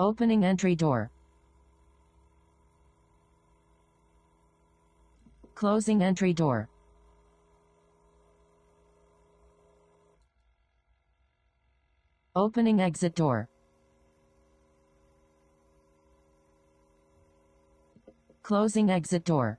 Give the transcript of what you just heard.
Opening entry door. Closing entry door. Opening exit door. Closing exit door.